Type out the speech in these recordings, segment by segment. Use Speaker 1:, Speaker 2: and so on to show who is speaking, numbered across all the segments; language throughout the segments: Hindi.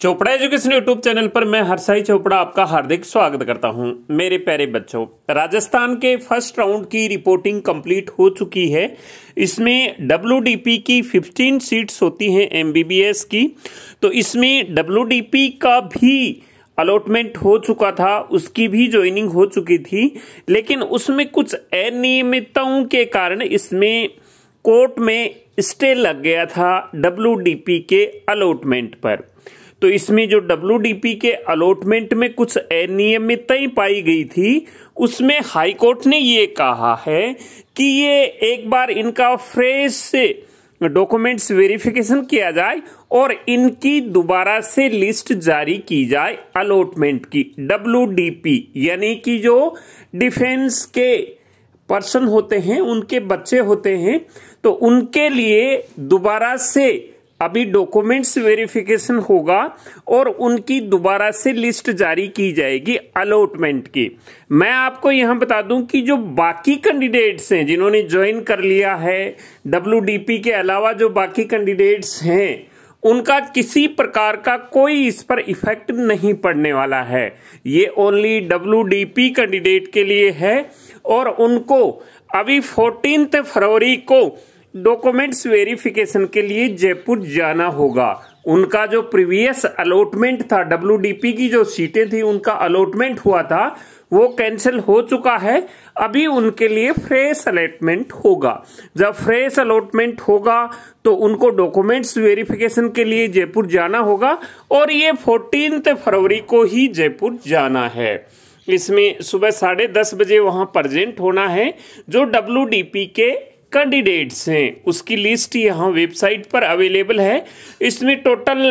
Speaker 1: चोपड़ा एजुकेशन यूट्यूब चैनल पर मैं हरसाई चोपड़ा आपका हार्दिक स्वागत करता हूं मेरे प्यारे बच्चों राजस्थान के फर्स्ट राउंड की रिपोर्टिंग कंप्लीट हो चुकी है इसमें डब्ल्यू की 15 सीट्स होती हैं एमबीबीएस की तो इसमें डब्ल्यू का भी अलॉटमेंट हो चुका था उसकी भी ज्वाइनिंग हो चुकी थी लेकिन उसमें कुछ अनियमितताओं के कारण इसमें कोर्ट में स्टे लग गया था डब्ल्यू के अलॉटमेंट पर तो इसमें जो डब्ल्यू के अलॉटमेंट में कुछ अनियमित पाई गई थी उसमें हाईकोर्ट ने ये कहा है कि ये एक बार इनका फ्रेश से डॉक्यूमेंट्स वेरिफिकेशन किया जाए और इनकी दोबारा से लिस्ट जारी की जाए अलॉटमेंट की डब्ल्यू यानी कि जो डिफेंस के पर्सन होते हैं उनके बच्चे होते हैं तो उनके लिए दोबारा से अभी डॉक्यूमेंट्स वेरिफिकेशन होगा और उनकी दोबारा से लिस्ट जारी की जाएगी अलॉटमेंट की मैं आपको यहां बता दूं कि जो बाकी कैंडिडेट्स हैं जिन्होंने ज्वाइन कर लिया है डब्ल्यू के अलावा जो बाकी कैंडिडेट्स हैं उनका किसी प्रकार का कोई इस पर इफेक्ट नहीं पड़ने वाला है ये ओनली डब्ल्यू कैंडिडेट के लिए है और उनको अभी फोर्टीन फरवरी को डॉक्यूमेंट्स वेरिफिकेशन के लिए जयपुर जाना होगा उनका जो प्रीवियस अलॉटमेंट था डब्ल्यू की जो सीटें थी उनका अलॉटमेंट हुआ था वो कैंसिल हो चुका है अभी उनके लिए फ्रेश अलॉटमेंट होगा जब फ्रेश अलॉटमेंट होगा तो उनको डॉक्यूमेंट्स वेरिफिकेशन के लिए जयपुर जाना होगा और ये फोर्टीन फरवरी को ही जयपुर जाना है इसमें सुबह साढ़े दस बजे वहाँ प्रजेंट होना है जो डब्ल्यू के कैंडिडेट्स हैं उसकी लिस्ट यहाँ वेबसाइट पर अवेलेबल है इसमें टोटल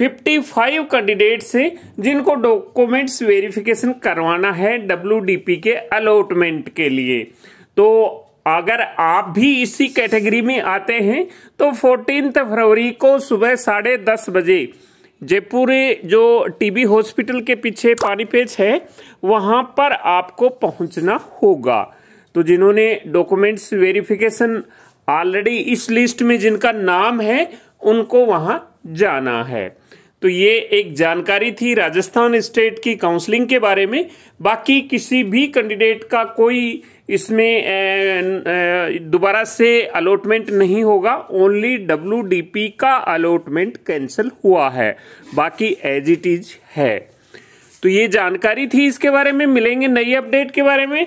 Speaker 1: 55 कैंडिडेट्स हैं जिनको डॉक्यूमेंट्स वेरिफिकेशन करवाना है डब्ल्यू के अलॉटमेंट के लिए तो अगर आप भी इसी कैटेगरी में आते हैं तो फोर्टीन फरवरी को सुबह साढ़े दस बजे जयपुर जो टीबी हॉस्पिटल के पीछे पानीपेच है वहाँ पर आपको पहुँचना होगा तो जिन्होंने डॉक्यूमेंट्स वेरिफिकेशन ऑलरेडी इस लिस्ट में जिनका नाम है उनको वहां जाना है तो ये एक जानकारी थी राजस्थान स्टेट की काउंसलिंग के बारे में बाकी किसी भी कैंडिडेट का कोई इसमें दोबारा से अलॉटमेंट नहीं होगा ओनली डब्ल्यू का अलॉटमेंट कैंसिल हुआ है बाकी एज इट इज है तो ये जानकारी थी इसके बारे में मिलेंगे नई अपडेट के बारे में